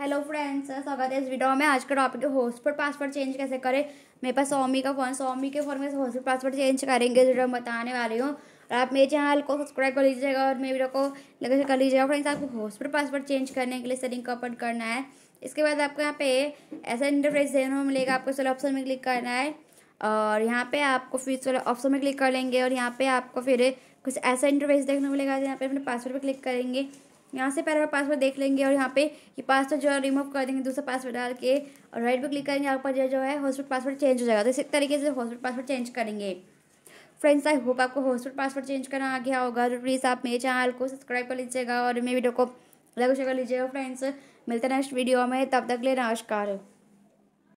hello friends स्वागत है इस वीडियो में आज का टॉपिक है हॉस्पिट पासवर्ड चेंज कैसे करें मेरे पास सोमी e का फ़ोन सोमी e के फ़ोन में हॉस्पिट पासवर्ड चेंज करेंगे जो मैं बताने वाली हूँ और आप मेरे चैनल को सब्सक्राइब कर लीजिएगा और मेरे वीडियो को लगे कर लीजिएगा फ्रेंड्स आपको हॉस्पिट पासवर्ड चेंज करने के लिए सेटिंग को ओपन करना है इसके बाद आपको यहाँ पे ऐसा इंटरफेस देखने मिलेगा आपको सोलह ऑप्शन में क्लिक करना है और यहाँ पे आपको फिर सोलह ऑप्शन में क्लिक कर लेंगे और यहाँ पे आपको फिर कुछ ऐसा इंटरफेस देखने को मिलेगा यहाँ पे अपने पासवर्ड पर क्लिक करेंगे यहाँ से पहले पासवर्ड देख लेंगे और यहाँ पे ये पासवर्ड जो है रिमूव कर देंगे दूसरा पासवर्ड डाल के और राइट पर क्लिक करेंगे यहाँ पर जो है हॉस्पिटल पासवर्ड चेंज हो जाएगा तो इस तरीके से हॉस्पिटल पासवर्ड चेंज करेंगे फ्रेंड्स आई होप आपको हॉस्पिटल पासवर्ड चेंज करना आ गया होगा तो प्लीज़ आप मेरे चैनल को सब्सक्राइब कर लीजिएगा और मेरे वीडियो को लाइक शेयर कर लीजिएगा फ्रेंड्स मिलते हैं नेक्स्ट वीडियो में तब तक ले नमस्कार